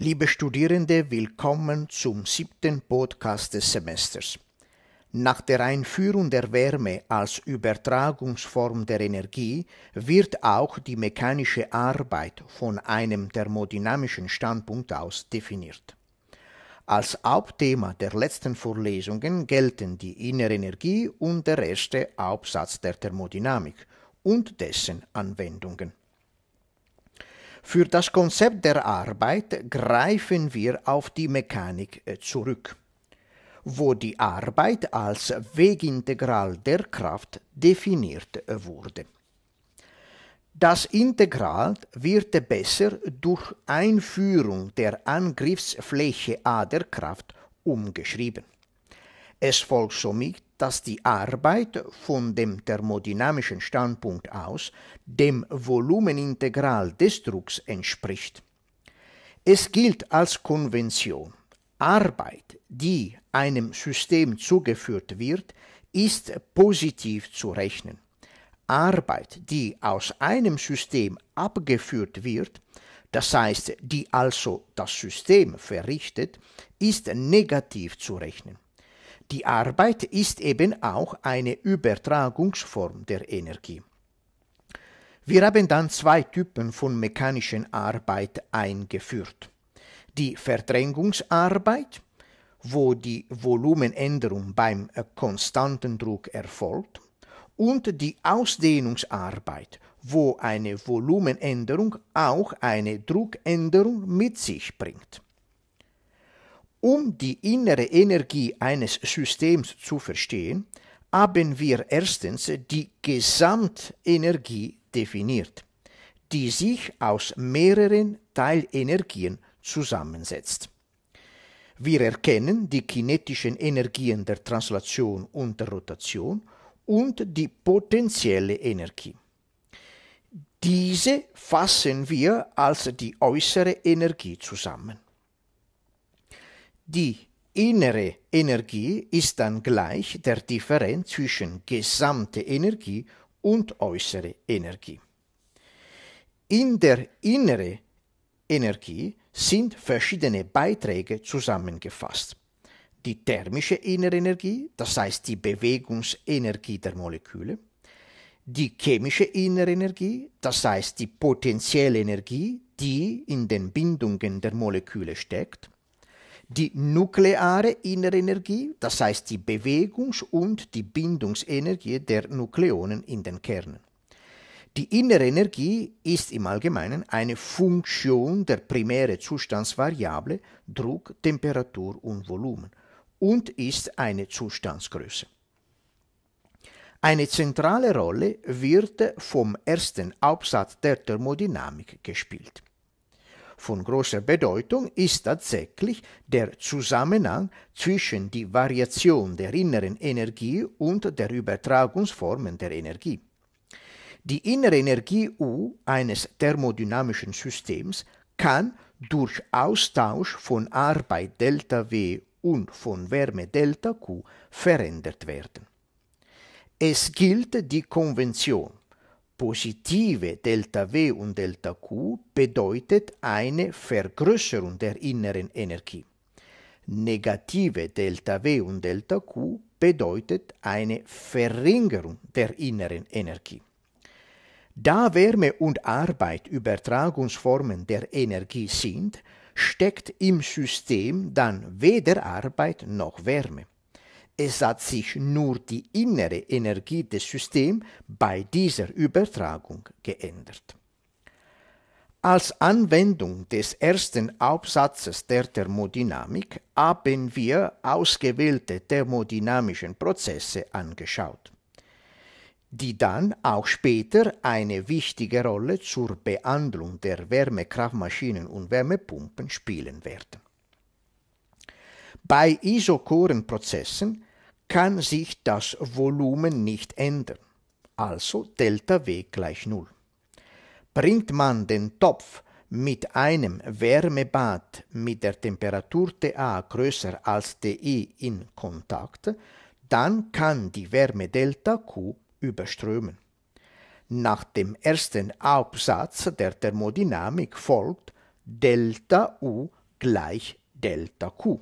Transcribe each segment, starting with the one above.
Liebe Studierende, willkommen zum siebten Podcast des Semesters. Nach der Einführung der Wärme als Übertragungsform der Energie wird auch die mechanische Arbeit von einem thermodynamischen Standpunkt aus definiert. Als Hauptthema der letzten Vorlesungen gelten die innere Energie und der erste Hauptsatz der Thermodynamik und dessen Anwendungen. Für das Konzept der Arbeit greifen wir auf die Mechanik äh, zurück, wo die Arbeit als Wegintegral der Kraft definiert äh, wurde. Das Integral wird besser durch Einführung der Angriffsfläche A der Kraft umgeschrieben. Es folgt somit dass die Arbeit von dem thermodynamischen Standpunkt aus dem Volumenintegral des Drucks entspricht. Es gilt als Konvention, Arbeit, die einem System zugeführt wird, ist positiv zu rechnen. Arbeit, die aus einem System abgeführt wird, das heißt, die also das System verrichtet, ist negativ zu rechnen. Die Arbeit ist eben auch eine Übertragungsform der Energie. Wir haben dann zwei Typen von mechanischen Arbeit eingeführt. Die Verdrängungsarbeit, wo die Volumenänderung beim äh, konstanten Druck erfolgt, und die Ausdehnungsarbeit, wo eine Volumenänderung auch eine Druckänderung mit sich bringt. Um die innere Energie eines Systems zu verstehen, haben wir erstens die Gesamtenergie definiert, die sich aus mehreren Teilenergien zusammensetzt. Wir erkennen die kinetischen Energien der Translation und der Rotation und die potenzielle Energie. Diese fassen wir als die äußere Energie zusammen. Die innere Energie ist dann gleich der Differenz zwischen gesamte Energie und äußere Energie. In der innere Energie sind verschiedene Beiträge zusammengefasst. Die thermische innere Energie, das heißt die Bewegungsenergie der Moleküle, die chemische innere Energie, das heißt die potenzielle Energie, die in den Bindungen der Moleküle steckt, die nukleare Innerenergie, das heißt die Bewegungs- und die Bindungsenergie der Nukleonen in den Kernen. Die innere Energie ist im Allgemeinen eine Funktion der primären Zustandsvariable Druck, Temperatur und Volumen und ist eine Zustandsgröße. Eine zentrale Rolle wird vom ersten Absatz der Thermodynamik gespielt. Von großer Bedeutung ist tatsächlich der Zusammenhang zwischen die Variation der inneren Energie und der Übertragungsformen der Energie. Die innere Energie U eines thermodynamischen Systems kann durch Austausch von Arbeit Delta W und von Wärme Delta Q verändert werden. Es gilt die Konvention, positive Delta W und Delta Q bedeutet eine Vergrößerung der inneren Energie. Negative Delta W und Delta Q bedeutet eine Verringerung der inneren Energie. Da Wärme und Arbeit Übertragungsformen der Energie sind, steckt im System dann weder Arbeit noch Wärme es hat sich nur die innere Energie des Systems bei dieser Übertragung geändert. Als Anwendung des ersten Aufsatzes der Thermodynamik haben wir ausgewählte thermodynamische Prozesse angeschaut, die dann auch später eine wichtige Rolle zur Behandlung der Wärmekraftmaschinen und Wärmepumpen spielen werden. Bei isochoren Prozessen kann sich das Volumen nicht ändern. Also Delta W gleich null. Bringt man den Topf mit einem Wärmebad mit der Temperatur TA größer als TI in Kontakt, dann kann die Wärme Delta Q überströmen. Nach dem ersten Absatz der Thermodynamik folgt Delta U gleich Delta Q.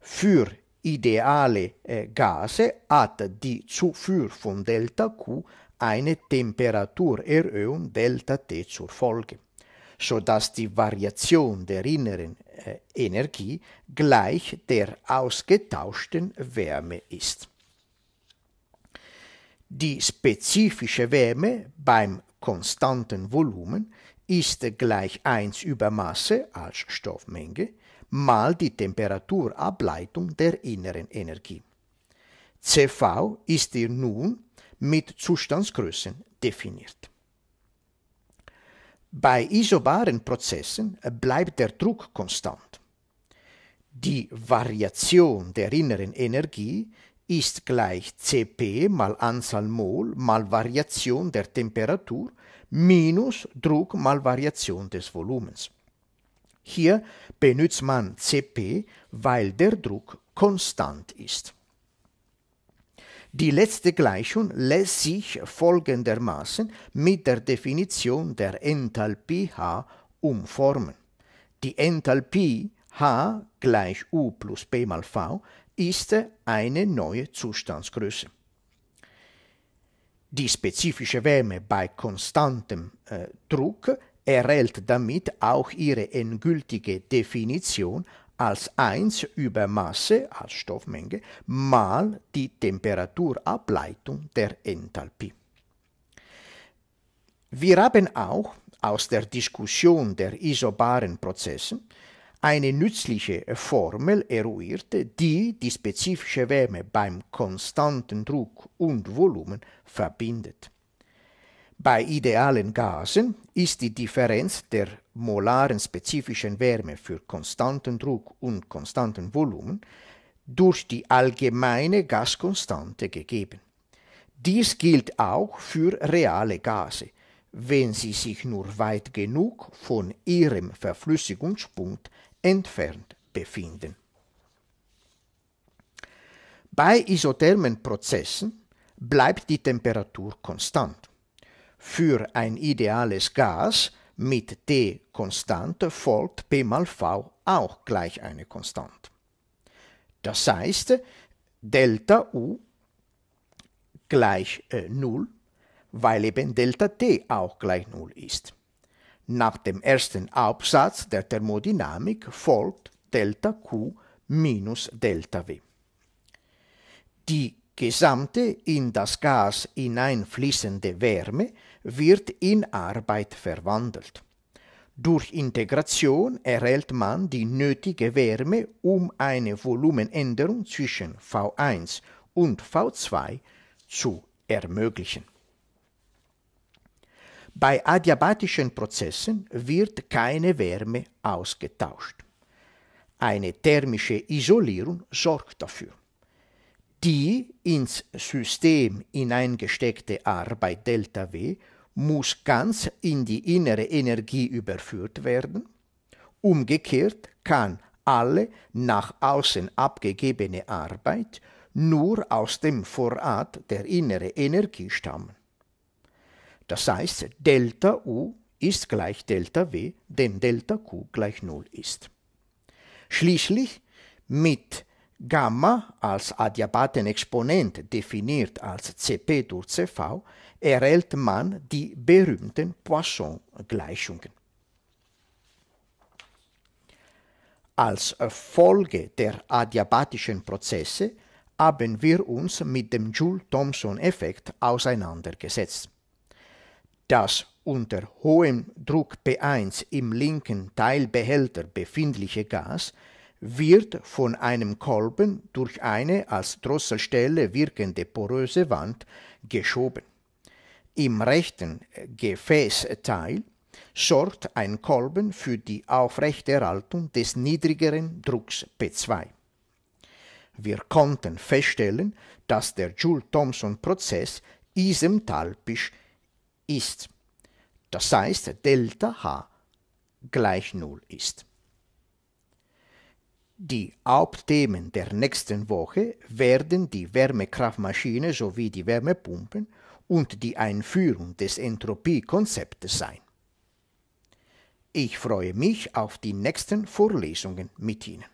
Für ideale äh, Gase hat die Zufuhr von ΔQ eine Temperaturerhöhung ΔT zur Folge, sodass die Variation der inneren äh, Energie gleich der ausgetauschten Wärme ist. Die spezifische Wärme beim konstanten Volumen ist gleich 1 über Masse als Stoffmenge mal die Temperaturableitung der inneren Energie. CV ist hier nun mit Zustandsgrößen definiert. Bei isobaren Prozessen bleibt der Druck konstant. Die Variation der inneren Energie ist gleich Cp mal Anzahl Mol mal Variation der Temperatur minus Druck mal Variation des Volumens. Hier benutzt man Cp, weil der Druck konstant ist. Die letzte Gleichung lässt sich folgendermaßen mit der Definition der Enthalpie H umformen. Die Enthalpie H gleich U plus P mal V ist eine neue Zustandsgröße. Die spezifische Wärme bei konstantem äh, Druck erhält damit auch ihre endgültige Definition als 1 über Masse als Stoffmenge mal die Temperaturableitung der Enthalpie. Wir haben auch aus der Diskussion der isobaren Prozesse eine nützliche Formel eruiert, die die spezifische Wärme beim konstanten Druck und Volumen verbindet. Bei idealen Gasen ist die Differenz der molaren spezifischen Wärme für konstanten Druck und konstanten Volumen durch die allgemeine Gaskonstante gegeben. Dies gilt auch für reale Gase, wenn sie sich nur weit genug von ihrem Verflüssigungspunkt entfernt befinden. Bei isothermen Prozessen bleibt die Temperatur konstant für ein ideales Gas mit D konstant folgt P mal V auch gleich eine Konstant. Das heißt, Delta U gleich äh, 0, weil eben Delta T auch gleich 0 ist. Nach dem ersten Absatz der Thermodynamik folgt Delta Q minus Delta W. Die gesamte in das Gas hineinfließende Wärme wird in Arbeit verwandelt. Durch Integration erhält man die nötige Wärme, um eine Volumenänderung zwischen V1 und V2 zu ermöglichen. Bei adiabatischen Prozessen wird keine Wärme ausgetauscht. Eine thermische Isolierung sorgt dafür. Die ins System hineingesteckte Arbeit Delta W muss ganz in die innere Energie überführt werden. Umgekehrt kann alle nach außen abgegebene Arbeit nur aus dem Vorrat der inneren Energie stammen. Das heißt, Delta U ist gleich Delta W, denn Delta Q gleich Null ist. Schließlich mit Gamma als Adiabaten-Exponent definiert als Cp durch Cv erhält man die berühmten Poisson-Gleichungen. Als Folge der adiabatischen Prozesse haben wir uns mit dem Joule-Thomson-Effekt auseinandergesetzt. Das unter hohem Druck P1 im linken Teilbehälter befindliche Gas wird von einem Kolben durch eine als Drosselstelle wirkende poröse Wand geschoben. Im rechten äh, Gefäßteil sorgt ein Kolben für die Aufrechterhaltung des niedrigeren Drucks P2. Wir konnten feststellen, dass der Joule-Thomson-Prozess isentalpisch ist. Das heißt, Delta H gleich Null ist. Die Hauptthemen der nächsten Woche werden die Wärmekraftmaschine sowie die Wärmepumpen und die Einführung des Entropiekonzeptes sein. Ich freue mich auf die nächsten Vorlesungen mit Ihnen.